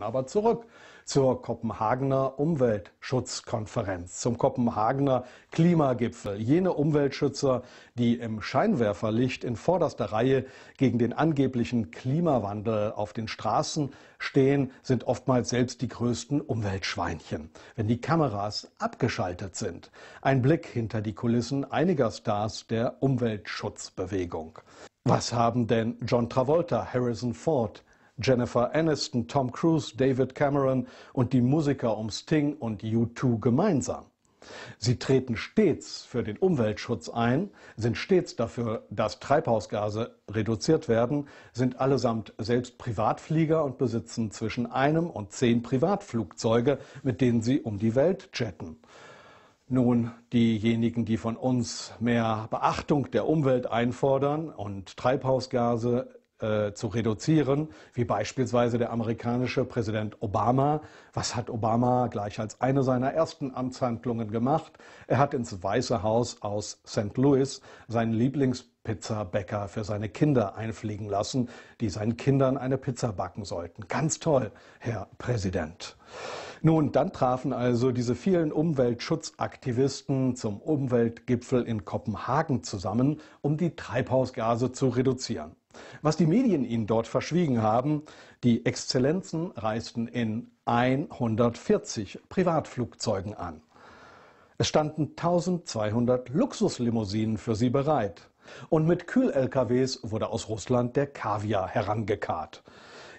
Aber zurück zur Kopenhagener Umweltschutzkonferenz, zum Kopenhagener Klimagipfel. Jene Umweltschützer, die im Scheinwerferlicht in vorderster Reihe gegen den angeblichen Klimawandel auf den Straßen stehen, sind oftmals selbst die größten Umweltschweinchen. Wenn die Kameras abgeschaltet sind, ein Blick hinter die Kulissen einiger Stars der Umweltschutzbewegung. Was haben denn John Travolta, Harrison Ford, Jennifer Aniston, Tom Cruise, David Cameron und die Musiker um Sting und U2 gemeinsam. Sie treten stets für den Umweltschutz ein, sind stets dafür, dass Treibhausgase reduziert werden, sind allesamt selbst Privatflieger und besitzen zwischen einem und zehn Privatflugzeuge, mit denen sie um die Welt jetten. Nun, diejenigen, die von uns mehr Beachtung der Umwelt einfordern und Treibhausgase äh, zu reduzieren, wie beispielsweise der amerikanische Präsident Obama. Was hat Obama gleich als eine seiner ersten Amtshandlungen gemacht? Er hat ins Weiße Haus aus St. Louis seinen Lieblingspizzabäcker für seine Kinder einfliegen lassen, die seinen Kindern eine Pizza backen sollten. Ganz toll, Herr Präsident. Nun, dann trafen also diese vielen Umweltschutzaktivisten zum Umweltgipfel in Kopenhagen zusammen, um die Treibhausgase zu reduzieren. Was die Medien ihnen dort verschwiegen haben, die Exzellenzen reisten in 140 Privatflugzeugen an. Es standen 1200 Luxuslimousinen für sie bereit. Und mit Kühl-LKWs wurde aus Russland der Kaviar herangekarrt.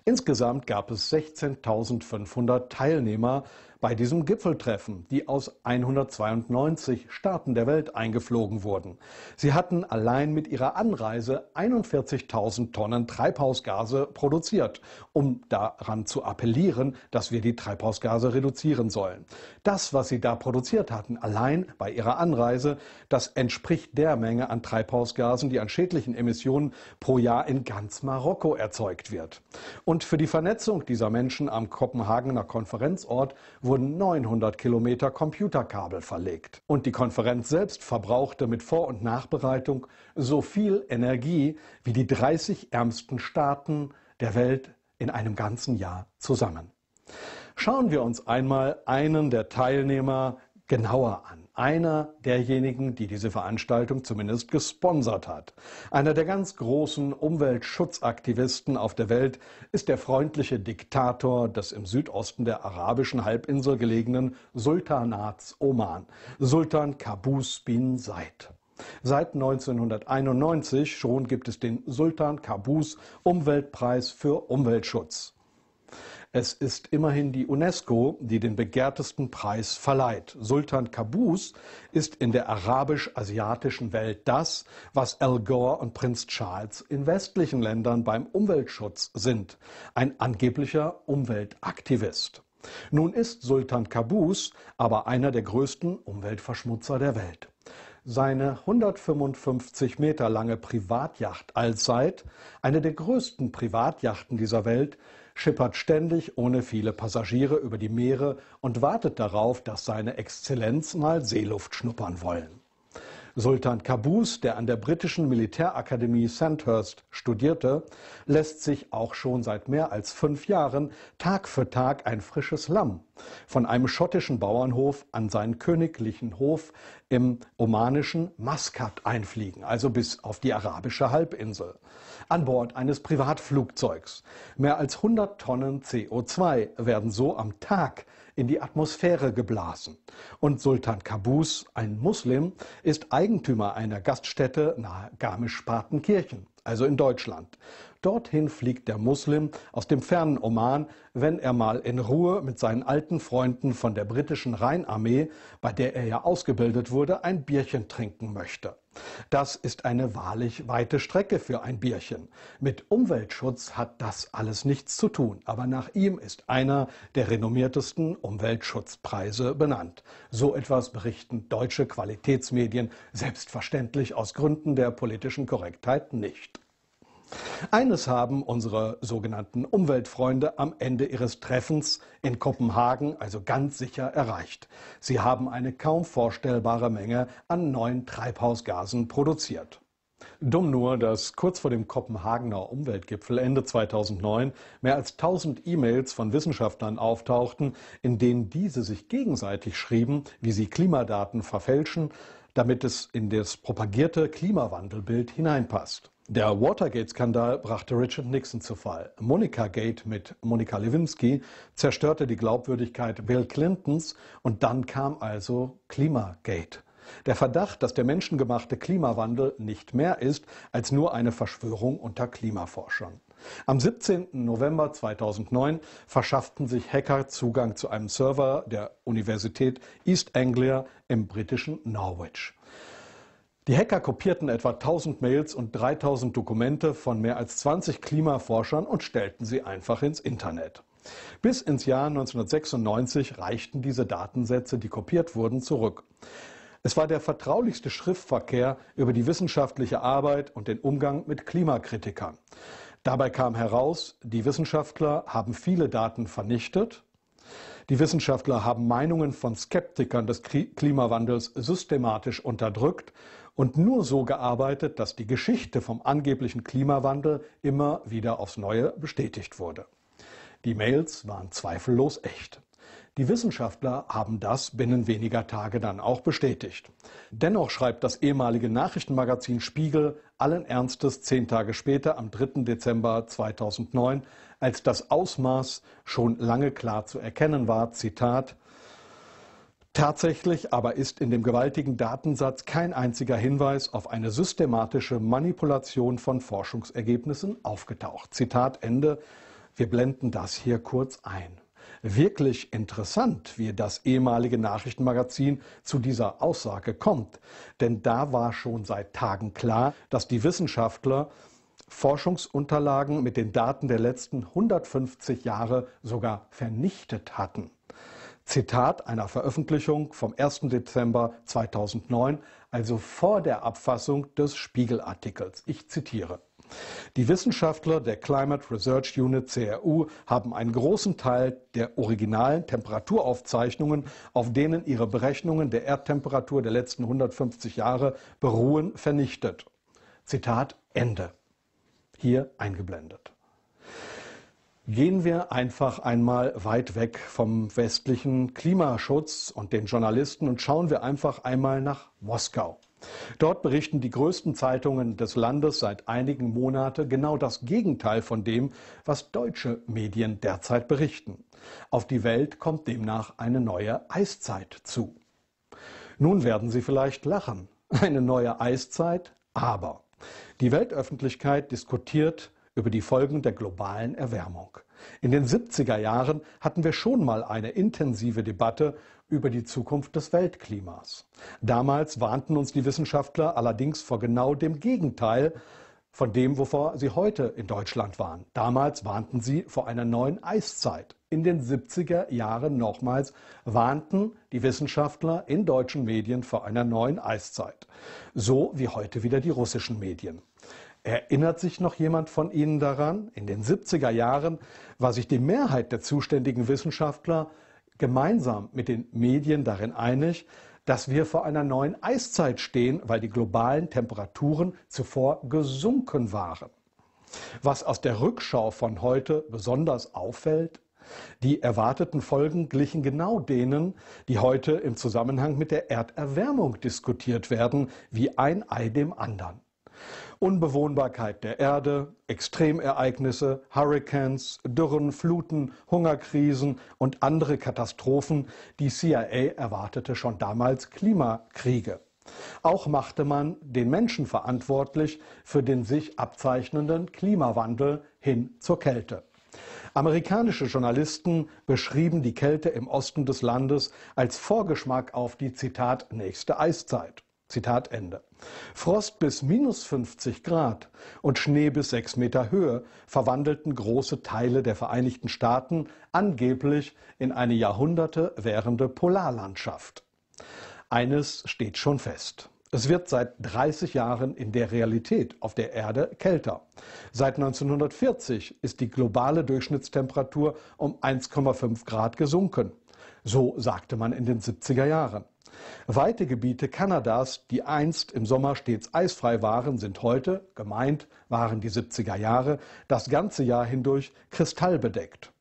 Insgesamt gab es 16.500 Teilnehmer, bei diesem Gipfeltreffen, die aus 192 Staaten der Welt eingeflogen wurden. Sie hatten allein mit ihrer Anreise 41.000 Tonnen Treibhausgase produziert, um daran zu appellieren, dass wir die Treibhausgase reduzieren sollen. Das, was sie da produziert hatten, allein bei ihrer Anreise, das entspricht der Menge an Treibhausgasen, die an schädlichen Emissionen pro Jahr in ganz Marokko erzeugt wird. Und für die Vernetzung dieser Menschen am Kopenhagener Konferenzort wurden 900 Kilometer Computerkabel verlegt. Und die Konferenz selbst verbrauchte mit Vor- und Nachbereitung so viel Energie wie die 30 ärmsten Staaten der Welt in einem ganzen Jahr zusammen. Schauen wir uns einmal einen der Teilnehmer genauer an. Einer derjenigen, die diese Veranstaltung zumindest gesponsert hat. Einer der ganz großen Umweltschutzaktivisten auf der Welt ist der freundliche Diktator des im Südosten der arabischen Halbinsel gelegenen Sultanats Oman, Sultan Qaboos bin Said. Seit 1991 schon gibt es den Sultan Qaboos Umweltpreis für Umweltschutz. Es ist immerhin die UNESCO, die den begehrtesten Preis verleiht. Sultan Kabus ist in der arabisch-asiatischen Welt das, was Al Gore und Prinz Charles in westlichen Ländern beim Umweltschutz sind. Ein angeblicher Umweltaktivist. Nun ist Sultan Kabus aber einer der größten Umweltverschmutzer der Welt. Seine 155 Meter lange Privatjacht Allzeit, eine der größten Privatjachten dieser Welt, schippert ständig ohne viele Passagiere über die Meere und wartet darauf, dass seine Exzellenz mal Seeluft schnuppern wollen. Sultan Kabus, der an der britischen Militärakademie Sandhurst studierte, lässt sich auch schon seit mehr als fünf Jahren Tag für Tag ein frisches Lamm von einem schottischen Bauernhof an seinen königlichen Hof im omanischen Maskat einfliegen, also bis auf die arabische Halbinsel, an Bord eines Privatflugzeugs. Mehr als 100 Tonnen CO2 werden so am Tag in die Atmosphäre geblasen. Und Sultan Kabus, ein Muslim, ist Eigentümer einer Gaststätte nahe Garmisch-Partenkirchen, also in Deutschland. Dorthin fliegt der Muslim aus dem fernen Oman, wenn er mal in Ruhe mit seinen alten Freunden von der britischen Rheinarmee, bei der er ja ausgebildet wurde, ein Bierchen trinken möchte. Das ist eine wahrlich weite Strecke für ein Bierchen. Mit Umweltschutz hat das alles nichts zu tun, aber nach ihm ist einer der renommiertesten Umweltschutzpreise benannt. So etwas berichten deutsche Qualitätsmedien selbstverständlich aus Gründen der politischen Korrektheit nicht. Eines haben unsere sogenannten Umweltfreunde am Ende ihres Treffens in Kopenhagen also ganz sicher erreicht. Sie haben eine kaum vorstellbare Menge an neuen Treibhausgasen produziert. Dumm nur, dass kurz vor dem Kopenhagener Umweltgipfel Ende 2009 mehr als 1000 E-Mails von Wissenschaftlern auftauchten, in denen diese sich gegenseitig schrieben, wie sie Klimadaten verfälschen, damit es in das propagierte Klimawandelbild hineinpasst. Der Watergate-Skandal brachte Richard Nixon zu Fall. Monica Gate mit Monika Lewinsky zerstörte die Glaubwürdigkeit Bill Clintons und dann kam also Klimagate. Der Verdacht, dass der menschengemachte Klimawandel nicht mehr ist als nur eine Verschwörung unter Klimaforschern. Am 17. November 2009 verschafften sich Hacker Zugang zu einem Server der Universität East Anglia im britischen Norwich. Die Hacker kopierten etwa 1000 Mails und 3000 Dokumente von mehr als 20 Klimaforschern und stellten sie einfach ins Internet. Bis ins Jahr 1996 reichten diese Datensätze, die kopiert wurden, zurück. Es war der vertraulichste Schriftverkehr über die wissenschaftliche Arbeit und den Umgang mit Klimakritikern. Dabei kam heraus, die Wissenschaftler haben viele Daten vernichtet, die Wissenschaftler haben Meinungen von Skeptikern des Klimawandels systematisch unterdrückt und nur so gearbeitet, dass die Geschichte vom angeblichen Klimawandel immer wieder aufs Neue bestätigt wurde. Die Mails waren zweifellos echt. Die Wissenschaftler haben das binnen weniger Tage dann auch bestätigt. Dennoch schreibt das ehemalige Nachrichtenmagazin Spiegel allen Ernstes zehn Tage später am 3. Dezember 2009, als das Ausmaß schon lange klar zu erkennen war. Zitat. Tatsächlich aber ist in dem gewaltigen Datensatz kein einziger Hinweis auf eine systematische Manipulation von Forschungsergebnissen aufgetaucht. Zitat Ende. Wir blenden das hier kurz ein. Wirklich interessant, wie das ehemalige Nachrichtenmagazin zu dieser Aussage kommt. Denn da war schon seit Tagen klar, dass die Wissenschaftler Forschungsunterlagen mit den Daten der letzten 150 Jahre sogar vernichtet hatten. Zitat einer Veröffentlichung vom 1. Dezember 2009, also vor der Abfassung des Spiegelartikels. Ich zitiere. Die Wissenschaftler der Climate Research Unit CRU haben einen großen Teil der originalen Temperaturaufzeichnungen, auf denen ihre Berechnungen der Erdtemperatur der letzten 150 Jahre beruhen, vernichtet. Zitat Ende hier eingeblendet. Gehen wir einfach einmal weit weg vom westlichen Klimaschutz und den Journalisten und schauen wir einfach einmal nach Moskau. Dort berichten die größten Zeitungen des Landes seit einigen Monaten genau das Gegenteil von dem, was deutsche Medien derzeit berichten. Auf die Welt kommt demnach eine neue Eiszeit zu. Nun werden Sie vielleicht lachen. Eine neue Eiszeit, aber die Weltöffentlichkeit diskutiert über die Folgen der globalen Erwärmung. In den 70er Jahren hatten wir schon mal eine intensive Debatte über die Zukunft des Weltklimas. Damals warnten uns die Wissenschaftler allerdings vor genau dem Gegenteil von dem, wovor sie heute in Deutschland waren. Damals warnten sie vor einer neuen Eiszeit in den 70er Jahren nochmals warnten die Wissenschaftler in deutschen Medien vor einer neuen Eiszeit. So wie heute wieder die russischen Medien. Erinnert sich noch jemand von Ihnen daran? In den 70er Jahren war sich die Mehrheit der zuständigen Wissenschaftler gemeinsam mit den Medien darin einig, dass wir vor einer neuen Eiszeit stehen, weil die globalen Temperaturen zuvor gesunken waren. Was aus der Rückschau von heute besonders auffällt, die erwarteten Folgen glichen genau denen, die heute im Zusammenhang mit der Erderwärmung diskutiert werden, wie ein Ei dem anderen. Unbewohnbarkeit der Erde, Extremereignisse, Hurricanes, Dürren, Fluten, Hungerkrisen und andere Katastrophen. Die CIA erwartete schon damals Klimakriege. Auch machte man den Menschen verantwortlich für den sich abzeichnenden Klimawandel hin zur Kälte. Amerikanische Journalisten beschrieben die Kälte im Osten des Landes als Vorgeschmack auf die Zitat nächste Eiszeit. Zitat Ende. Frost bis minus 50 Grad und Schnee bis 6 Meter Höhe verwandelten große Teile der Vereinigten Staaten angeblich in eine Jahrhunderte währende Polarlandschaft. Eines steht schon fest. Es wird seit 30 Jahren in der Realität auf der Erde kälter. Seit 1940 ist die globale Durchschnittstemperatur um 1,5 Grad gesunken. So sagte man in den 70er Jahren. Weite Gebiete Kanadas, die einst im Sommer stets eisfrei waren, sind heute, gemeint waren die 70er Jahre, das ganze Jahr hindurch kristallbedeckt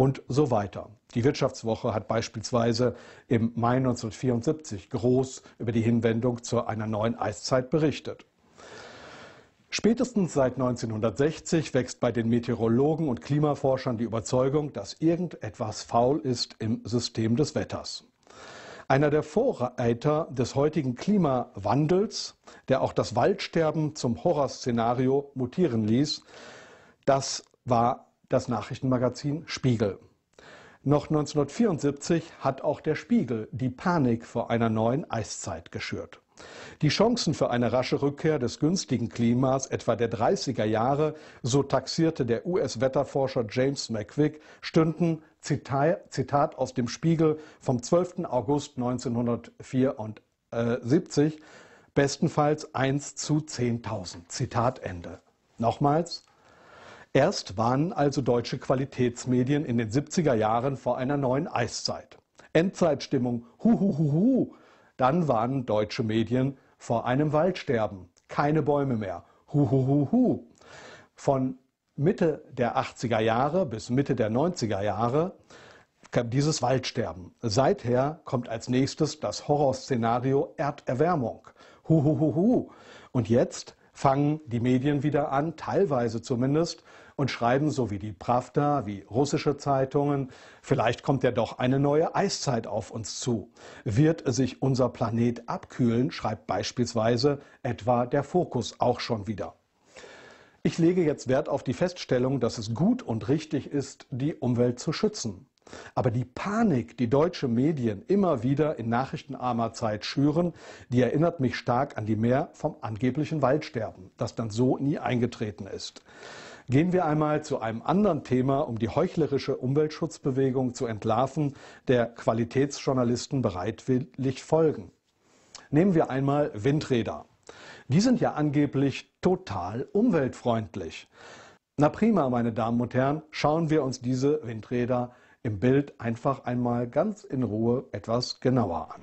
und so weiter. Die Wirtschaftswoche hat beispielsweise im Mai 1974 groß über die Hinwendung zu einer neuen Eiszeit berichtet. Spätestens seit 1960 wächst bei den Meteorologen und Klimaforschern die Überzeugung, dass irgendetwas faul ist im System des Wetters. Einer der Vorreiter des heutigen Klimawandels, der auch das Waldsterben zum Horrorszenario mutieren ließ, das war das Nachrichtenmagazin Spiegel. Noch 1974 hat auch der Spiegel die Panik vor einer neuen Eiszeit geschürt. Die Chancen für eine rasche Rückkehr des günstigen Klimas etwa der 30er Jahre, so taxierte der US-Wetterforscher James McQuick, stünden, Zitat aus dem Spiegel vom 12. August 1974, bestenfalls 1 zu 10.000. Zitat Ende. Nochmals, Erst waren also deutsche Qualitätsmedien in den 70er Jahren vor einer neuen Eiszeit. Endzeitstimmung, huhuhuhu. Dann waren deutsche Medien vor einem Waldsterben. Keine Bäume mehr. Huhuhuhu. Von Mitte der 80er Jahre bis Mitte der 90er Jahre kam dieses Waldsterben. Seither kommt als nächstes das Horrorszenario Erderwärmung. Huhuhuhu. Und jetzt fangen die Medien wieder an, teilweise zumindest, und schreiben so wie die Pravda, wie russische Zeitungen, vielleicht kommt ja doch eine neue Eiszeit auf uns zu. Wird sich unser Planet abkühlen, schreibt beispielsweise etwa der Fokus auch schon wieder. Ich lege jetzt Wert auf die Feststellung, dass es gut und richtig ist, die Umwelt zu schützen. Aber die Panik, die deutsche Medien immer wieder in nachrichtenarmer Zeit schüren, die erinnert mich stark an die Mehr vom angeblichen Waldsterben, das dann so nie eingetreten ist. Gehen wir einmal zu einem anderen Thema, um die heuchlerische Umweltschutzbewegung zu entlarven, der Qualitätsjournalisten bereitwillig folgen. Nehmen wir einmal Windräder. Die sind ja angeblich total umweltfreundlich. Na prima, meine Damen und Herren, schauen wir uns diese Windräder im Bild einfach einmal ganz in Ruhe etwas genauer an.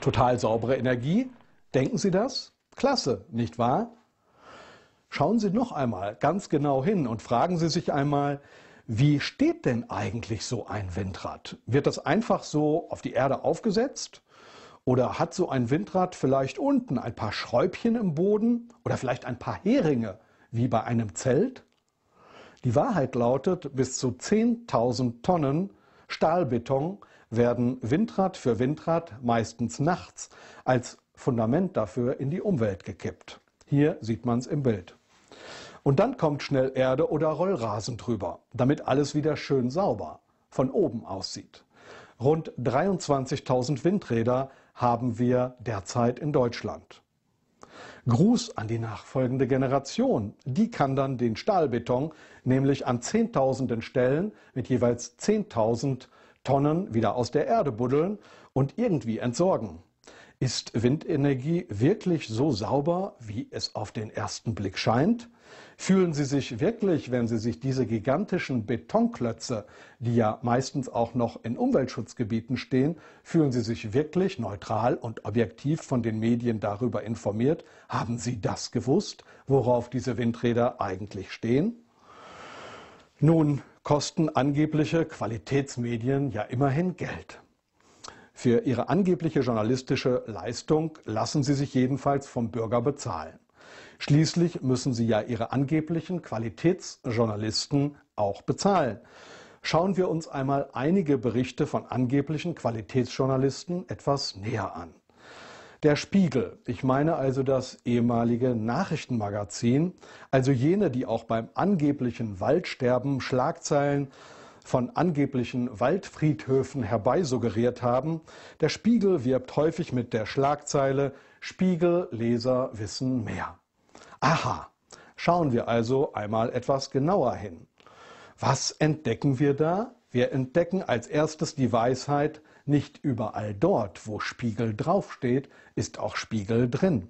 Total saubere Energie, denken Sie das? Klasse, nicht wahr? Schauen Sie noch einmal ganz genau hin und fragen Sie sich einmal, wie steht denn eigentlich so ein Windrad? Wird das einfach so auf die Erde aufgesetzt? Oder hat so ein Windrad vielleicht unten ein paar Schräubchen im Boden oder vielleicht ein paar Heringe, wie bei einem Zelt? Die Wahrheit lautet, bis zu 10.000 Tonnen Stahlbeton werden Windrad für Windrad meistens nachts als Fundament dafür in die Umwelt gekippt. Hier sieht man es im Bild. Und dann kommt schnell Erde oder Rollrasen drüber, damit alles wieder schön sauber von oben aussieht. Rund 23.000 Windräder haben wir derzeit in Deutschland. Gruß an die nachfolgende Generation. Die kann dann den Stahlbeton nämlich an Zehntausenden Stellen mit jeweils 10.000 Tonnen wieder aus der Erde buddeln und irgendwie entsorgen. Ist Windenergie wirklich so sauber, wie es auf den ersten Blick scheint? Fühlen Sie sich wirklich, wenn Sie sich diese gigantischen Betonklötze, die ja meistens auch noch in Umweltschutzgebieten stehen, fühlen Sie sich wirklich neutral und objektiv von den Medien darüber informiert? Haben Sie das gewusst, worauf diese Windräder eigentlich stehen? Nun kosten angebliche Qualitätsmedien ja immerhin Geld. Für ihre angebliche journalistische Leistung lassen sie sich jedenfalls vom Bürger bezahlen. Schließlich müssen sie ja ihre angeblichen Qualitätsjournalisten auch bezahlen. Schauen wir uns einmal einige Berichte von angeblichen Qualitätsjournalisten etwas näher an. Der Spiegel, ich meine also das ehemalige Nachrichtenmagazin, also jene, die auch beim angeblichen Waldsterben Schlagzeilen von angeblichen Waldfriedhöfen herbeisuggeriert haben. Der Spiegel wirbt häufig mit der Schlagzeile Spiegel, Leser wissen mehr. Aha, schauen wir also einmal etwas genauer hin. Was entdecken wir da? Wir entdecken als erstes die Weisheit, nicht überall dort, wo Spiegel draufsteht, ist auch Spiegel drin.